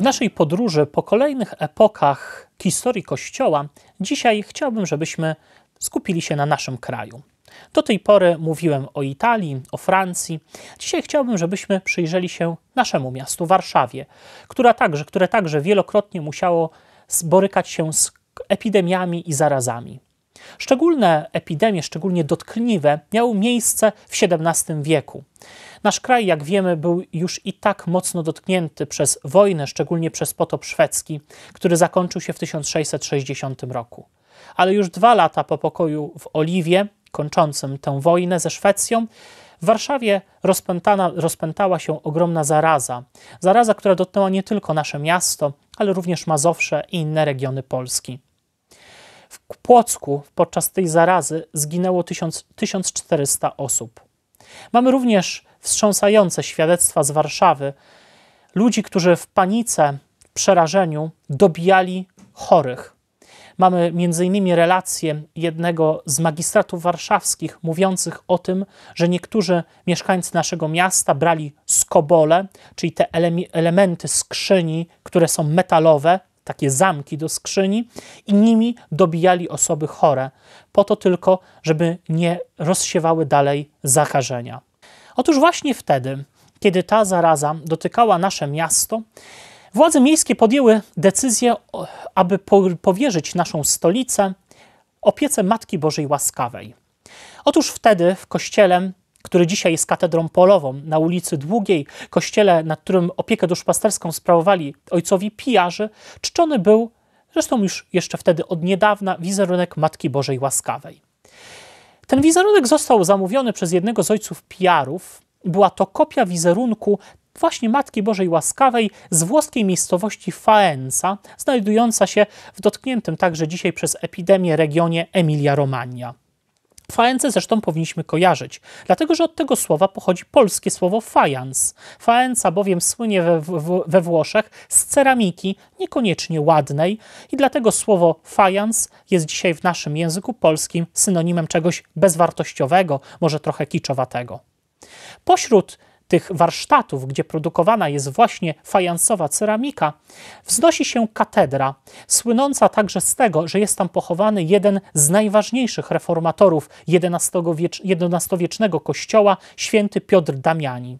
W naszej podróży po kolejnych epokach historii Kościoła dzisiaj chciałbym, żebyśmy skupili się na naszym kraju. Do tej pory mówiłem o Italii, o Francji. Dzisiaj chciałbym, żebyśmy przyjrzeli się naszemu miastu Warszawie, która także, które także wielokrotnie musiało borykać się z epidemiami i zarazami. Szczególne epidemie, szczególnie dotkliwe, miały miejsce w XVII wieku. Nasz kraj, jak wiemy, był już i tak mocno dotknięty przez wojnę, szczególnie przez potop szwedzki, który zakończył się w 1660 roku. Ale już dwa lata po pokoju w Oliwie, kończącym tę wojnę ze Szwecją, w Warszawie rozpętała się ogromna zaraza. Zaraza, która dotknęła nie tylko nasze miasto, ale również Mazowsze i inne regiony Polski. W Płocku podczas tej zarazy zginęło 1000, 1400 osób. Mamy również wstrząsające świadectwa z Warszawy ludzi, którzy w panice, przerażeniu dobijali chorych. Mamy między innymi relację jednego z magistratów warszawskich mówiących o tym, że niektórzy mieszkańcy naszego miasta brali skobole, czyli te elementy skrzyni, które są metalowe, takie zamki do skrzyni i nimi dobijali osoby chore, po to tylko, żeby nie rozsiewały dalej zakażenia. Otóż właśnie wtedy, kiedy ta zaraza dotykała nasze miasto, władze miejskie podjęły decyzję, aby powierzyć naszą stolicę opiece Matki Bożej Łaskawej. Otóż wtedy w kościele który dzisiaj jest katedrą polową na ulicy Długiej, kościele, nad którym opiekę duszpasterską sprawowali ojcowi pijarzy, czczony był, zresztą już jeszcze wtedy od niedawna, wizerunek Matki Bożej Łaskawej. Ten wizerunek został zamówiony przez jednego z ojców pijarów. Była to kopia wizerunku właśnie Matki Bożej Łaskawej z włoskiej miejscowości Faenza, znajdująca się w dotkniętym także dzisiaj przez epidemię regionie Emilia-Romagna. Fajance zresztą powinniśmy kojarzyć, dlatego że od tego słowa pochodzi polskie słowo fajans. Faenza bowiem słynie we, we, we, Włoszech z ceramiki niekoniecznie ładnej i dlatego słowo fajans jest dzisiaj w naszym języku polskim synonimem czegoś bezwartościowego, może trochę kiczowatego. Pośród tych warsztatów, gdzie produkowana jest właśnie fajansowa ceramika, wznosi się katedra, słynąca także z tego, że jest tam pochowany jeden z najważniejszych reformatorów XI-wiecznego kościoła, święty Piotr Damiani.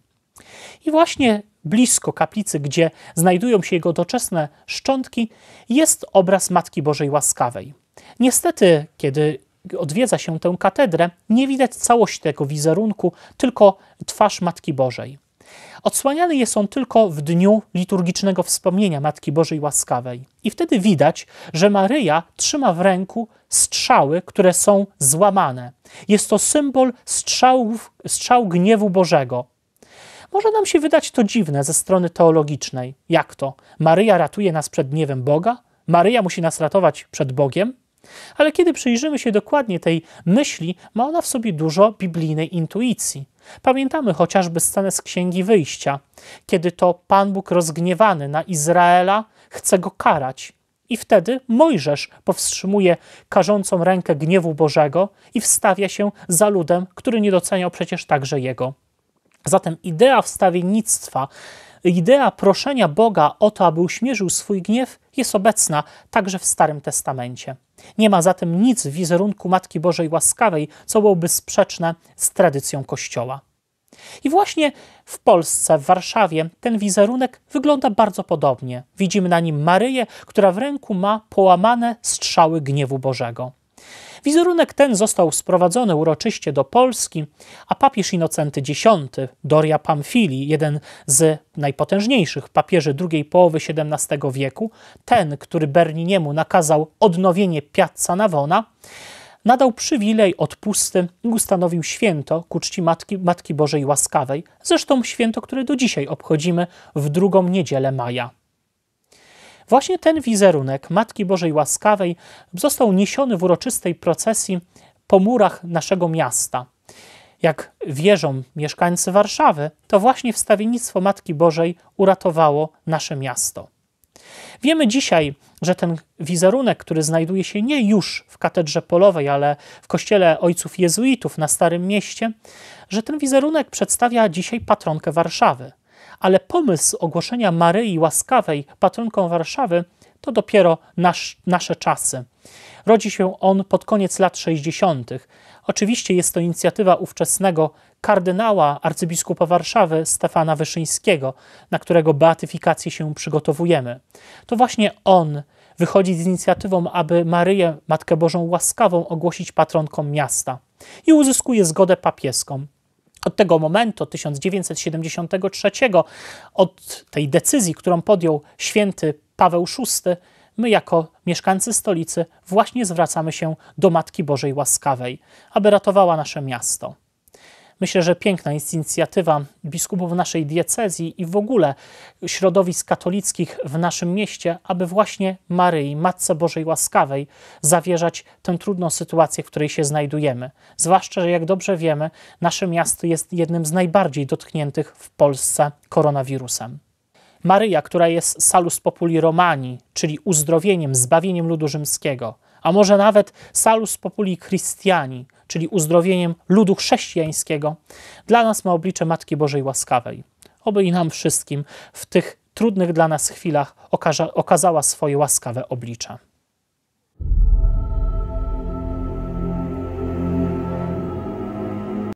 I właśnie blisko kaplicy, gdzie znajdują się jego doczesne szczątki, jest obraz Matki Bożej Łaskawej. Niestety, kiedy odwiedza się tę katedrę, nie widać całości tego wizerunku, tylko twarz Matki Bożej. Odsłaniany jest on tylko w dniu liturgicznego wspomnienia Matki Bożej Łaskawej. I wtedy widać, że Maryja trzyma w ręku strzały, które są złamane. Jest to symbol strzałów, strzał gniewu Bożego. Może nam się wydać to dziwne ze strony teologicznej. Jak to? Maryja ratuje nas przed gniewem Boga? Maryja musi nas ratować przed Bogiem? Ale kiedy przyjrzymy się dokładnie tej myśli, ma ona w sobie dużo biblijnej intuicji. Pamiętamy chociażby scenę z Księgi Wyjścia, kiedy to Pan Bóg rozgniewany na Izraela chce go karać. I wtedy Mojżesz powstrzymuje karzącą rękę gniewu Bożego i wstawia się za ludem, który nie doceniał przecież także jego. Zatem idea wstawiennictwa, idea proszenia Boga o to, aby uśmierzył swój gniew, jest obecna także w Starym Testamencie. Nie ma zatem nic w wizerunku Matki Bożej Łaskawej, co byłoby sprzeczne z tradycją Kościoła. I właśnie w Polsce, w Warszawie, ten wizerunek wygląda bardzo podobnie. Widzimy na nim Maryję, która w ręku ma połamane strzały gniewu Bożego. Wizerunek ten został sprowadzony uroczyście do Polski, a papież Inocenty X, Doria Pamfili, jeden z najpotężniejszych papieży drugiej połowy XVII wieku, ten, który Berniniemu nakazał odnowienie Piazza Navona, nadał przywilej odpusty i ustanowił święto ku czci Matki, Matki Bożej Łaskawej, zresztą święto, które do dzisiaj obchodzimy w drugą niedzielę maja. Właśnie ten wizerunek Matki Bożej Łaskawej został niesiony w uroczystej procesji po murach naszego miasta. Jak wierzą mieszkańcy Warszawy, to właśnie wstawiennictwo Matki Bożej uratowało nasze miasto. Wiemy dzisiaj, że ten wizerunek, który znajduje się nie już w katedrze polowej, ale w kościele ojców jezuitów na Starym Mieście, że ten wizerunek przedstawia dzisiaj patronkę Warszawy, ale pomysł ogłoszenia Maryi Łaskawej patronką Warszawy to dopiero nasz, nasze czasy. Rodzi się on pod koniec lat 60. Oczywiście jest to inicjatywa ówczesnego kardynała arcybiskupa Warszawy Stefana Wyszyńskiego, na którego beatyfikację się przygotowujemy. To właśnie on wychodzi z inicjatywą, aby Maryję, Matkę Bożą Łaskawą, ogłosić patronką miasta i uzyskuje zgodę papieską. Od tego momentu, 1973, od tej decyzji, którą podjął święty Paweł VI, my jako mieszkańcy stolicy właśnie zwracamy się do Matki Bożej Łaskawej, aby ratowała nasze miasto. Myślę, że piękna jest inicjatywa biskupów naszej diecezji i w ogóle środowisk katolickich w naszym mieście, aby właśnie Maryi, Matce Bożej Łaskawej, zawierzać tę trudną sytuację, w której się znajdujemy. Zwłaszcza, że jak dobrze wiemy, nasze miasto jest jednym z najbardziej dotkniętych w Polsce koronawirusem. Maryja, która jest salus populi Romani, czyli uzdrowieniem, zbawieniem ludu rzymskiego – a może nawet salus populi Christiani, czyli uzdrowieniem ludu chrześcijańskiego, dla nas ma oblicze Matki Bożej Łaskawej. Oby i nam wszystkim w tych trudnych dla nas chwilach okaza okazała swoje łaskawe oblicze.